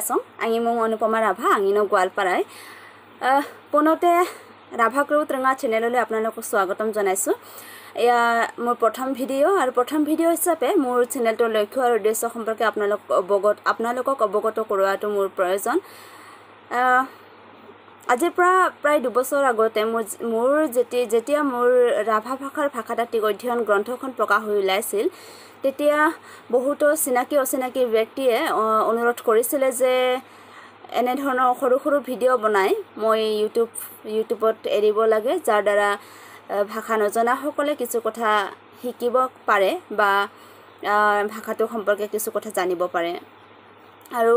আছোঁ আঙি মোৰ অনুপমা ৰাভা আঙি ন গোৱালপাৰাই পোনতে ৰাভা ক্ৰু ত্ৰঙা চেনেললৈ আপোনালোকক স্বাগতম জনাইছোঁ এয়া মোৰ প্ৰথম ভিডিঅ' আৰু প্ৰথম ভিডিঅ' হিচাপে মোৰ চেনেলটোৰ লক্ষ্য আৰু উদ্দেশ্য সম্পৰ্কে আপোনালোক অৱগত আপোনালোকক অৱগত কৰোৱাটো মোৰ প্ৰয়োজন আজিৰ পৰা প্ৰায় দুবছৰ আগতে মোৰ মোৰ যেতিয়া যেতিয়া মোৰ ৰাভা ভাষাৰ ভাষাতাত্বিক অধ্যয়ন গ্ৰন্থখন প্ৰকাশ হৈ ওলাইছিল তেতিয়া বহুতো চিনাকি অচিনাকি ব্যক্তিয়ে অনুৰোধ কৰিছিলে যে এনেধৰণৰ সৰু সৰু ভিডিঅ' বনাই মই ইউটিউব ইউটিউবত এৰিব লাগে যাৰ দ্বাৰা ভাষা নজনাসকলে কিছু কথা শিকিব পাৰে বা ভাষাটো সম্পৰ্কে কিছু কথা জানিব পাৰে আৰু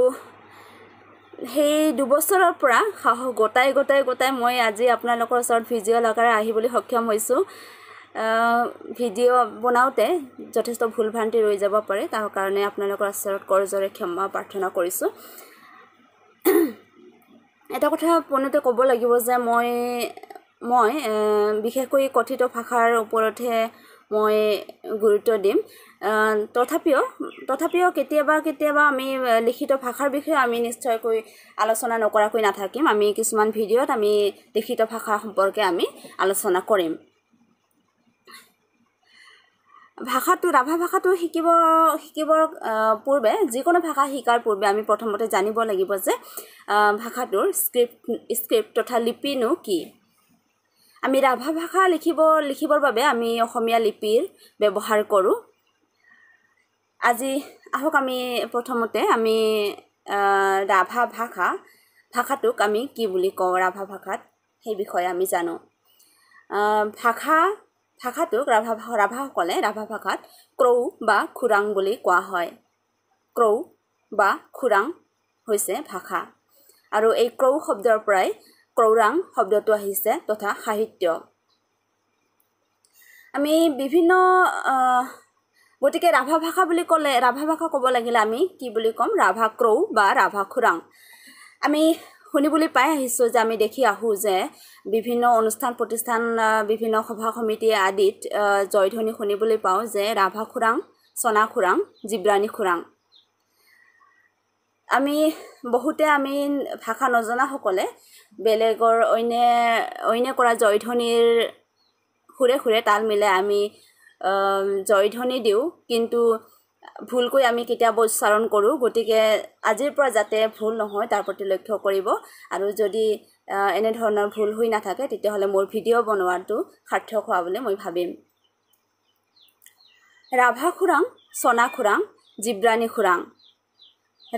সেই দুবছৰৰ পৰা সাহস গোটাই গোটাই গোটাই মই আজি আপোনালোকৰ ওচৰত ভিজিঅ' লগাই আহিবলৈ সক্ষম হৈছোঁ ভিডিঅ' বনাওঁতে যথেষ্ট ভুল ভ্ৰান্তি ৰৈ যাব পাৰে তাৰ কাৰণে আপোনালোকৰ আচাৰত কৰজৰে ক্ষমা প্ৰাৰ্থনা কৰিছোঁ এটা কথা পোনতে ক'ব লাগিব যে মই মই বিশেষকৈ কথিত ভাষাৰ ওপৰতহে মই গুৰুত্ব দিম তথাপিও তথাপিও কেতিয়াবা কেতিয়াবা আমি লিখিত ভাষাৰ বিষয়ে আমি নিশ্চয়কৈ আলোচনা নকৰাকৈ নাথাকিম আমি কিছুমান ভিডিঅ'ত আমি লিখিত ভাষা সম্পৰ্কে আমি আলোচনা কৰিম ভাষাটো ৰাভা ভাষাটো শিকিব শিকিবৰ পূৰ্বে যিকোনো ভাষা শিকাৰ পূৰ্বে আমি প্ৰথমতে জানিব লাগিব যে ভাষাটোৰ স্ক্ৰিপ্ট স্ক্ৰিপ্ট তথা লিপিনো কি আমি ৰাভা ভাষা লিখিব লিখিবৰ বাবে আমি অসমীয়া লিপিৰ ব্যৱহাৰ কৰোঁ আজি আহক আমি প্ৰথমতে আমি ৰাভা ভাষা ভাষাটোক আমি কি বুলি কওঁ ৰাভা ভাষাত সেই বিষয়ে আমি জানো ভাষা ভাষাটোক ৰাভা ৰাভাসকলে ৰাভা ভাষাত ক্ৰৌ বা খুৰাং বুলি কোৱা হয় ক্ৰৌ বা খুৰাং হৈছে ভাষা আৰু এই ক্ৰৌ শব্দৰ পৰাই ক্ৰৌৰাং শব্দটো আহিছে তথা সাহিত্য আমি বিভিন্ন গতিকে ৰাভা ভাষা বুলি ক'লে ৰাভা ভাষা ক'ব লাগিলে আমি কি বুলি ক'ম ৰাভা ক্ৰৌ বা ৰাভা খুৰাং আমি শুনিবলৈ পাই আহিছোঁ যে আমি দেখি আহোঁ যে বিভিন্ন অনুষ্ঠান প্ৰতিষ্ঠান বিভিন্ন সভা সমিতি আদিত জয়ধ্বনি শুনিবলৈ পাওঁ যে ৰাভা খুৰাং চনা খুৰাং জীৱ্ৰাণী খুৰাং আমি বহুতে আমি ভাষা নজনাসকলে বেলেগৰ অইনে অইনে কৰা জয়ধ্বনিৰ সুৰে সুৰে তাল মিলাই আমি জয়ধ্বনি দিওঁ কিন্তু ভুলকৈ আমি কেতিয়াবা উচ্চাৰণ কৰোঁ গতিকে আজিৰ পৰা যাতে ভুল নহয় তাৰ প্ৰতি লক্ষ্য কৰিব আৰু যদি এনেধৰণৰ ভুল হৈ নাথাকে তেতিয়াহ'লে মোৰ ভিডিঅ' বনোৱাটো সাৰ্থক হোৱা বুলি মই ভাবিম ৰাভা খুৰাং চনা খুৰাং জীৱ্ৰাণী খুৰাং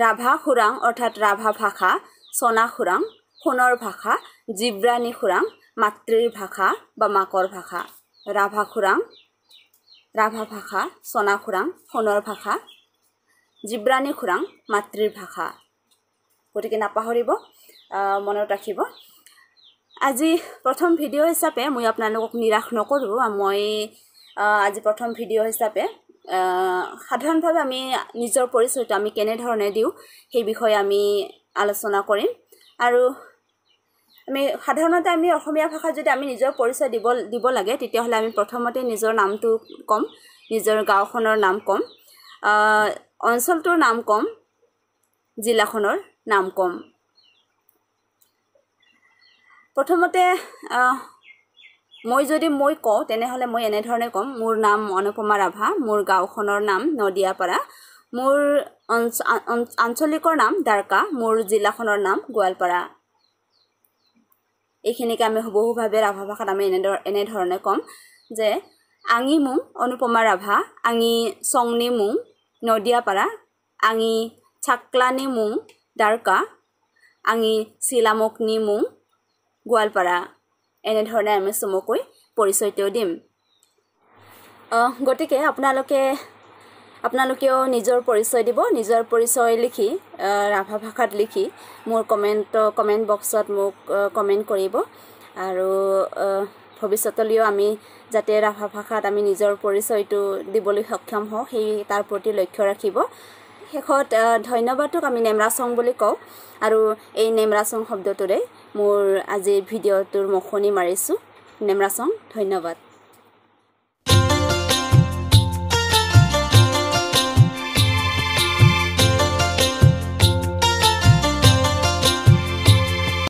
ৰাভা খুৰাং অৰ্থাৎ ৰাভা ভাষা চনা খুৰাং সোণৰ ভাষা জীৱ্ৰাণী খুৰাং মাতৃৰ ভাষা বা মাকৰ ভাষা ৰাভা খুৰাং ৰাভা ভাষা চনা খুৰাং সোণৰ ভাষা জীব্ৰাণী খুৰাং মাতৃভাষা গতিকে নাপাহৰিব মনত ৰাখিব আজি প্ৰথম ভিডিঅ' হিচাপে মই আপোনালোকক নিৰাশ নকৰোঁ মই আজি প্ৰথম ভিডিঅ' হিচাপে সাধাৰণভাৱে আমি নিজৰ পৰিচয়টো আমি কেনেধৰণে দিওঁ সেই বিষয়ে আমি আলোচনা কৰিম আৰু আমি সাধাৰণতে আমি অসমীয়া ভাষাত যদি আমি নিজৰ পৰিচয় দিব দিব লাগে তেতিয়াহ'লে আমি প্ৰথমতে নিজৰ নামটো ক'ম নিজৰ গাঁওখনৰ নাম ক'ম অঞ্চলটোৰ নাম ক'ম জিলাখনৰ নাম ক'ম প্ৰথমতে মই যদি মই কওঁ তেনেহ'লে মই এনেধৰণে ক'ম মোৰ নাম অনুপমা ৰাভা মোৰ গাঁওখনৰ নাম নদিয়াপাৰা মোৰ আঞ্চলিকৰ নাম দাৰকা মোৰ জিলাখনৰ নাম গোৱালপাৰা এইখিনিকে আমি হুবহুভাৱে ৰাভা ভাষাত আমি এনেদৰে এনেধৰণে ক'ম যে আঙি মোং অনুপমা ৰাভা আঙি চংনি মোং নদীয়াপাৰা আঙি চাকলানি মোং দাৰকা আঙি চিলামকনি মোং গোৱালপাৰা এনেধৰণে আমি চমুকৈ পৰিচয়টো দিম গতিকে আপোনালোকে আপোনালোকেও নিজৰ পৰিচয় দিব নিজৰ পৰিচয় লিখি ৰাভা ভাষাত লিখি মোৰ কমেণ্ট কমেণ্ট বক্সত মোক কমেণ্ট কৰিব আৰু ভৱিষ্যতলৈও আমি যাতে ৰাভা ভাষাত আমি নিজৰ পৰিচয়টো দিবলৈ সক্ষম হওঁ সেই তাৰ প্ৰতি লক্ষ্য ৰাখিব শেষত ধন্যবাদটোক আমি নেমৰাচং বুলি কওঁ আৰু এই নেমৰাচং শব্দটোৰে মোৰ আজিৰ ভিডিঅ'টোৰ মখনি মাৰিছোঁ নেমৰাচং ধন্যবাদ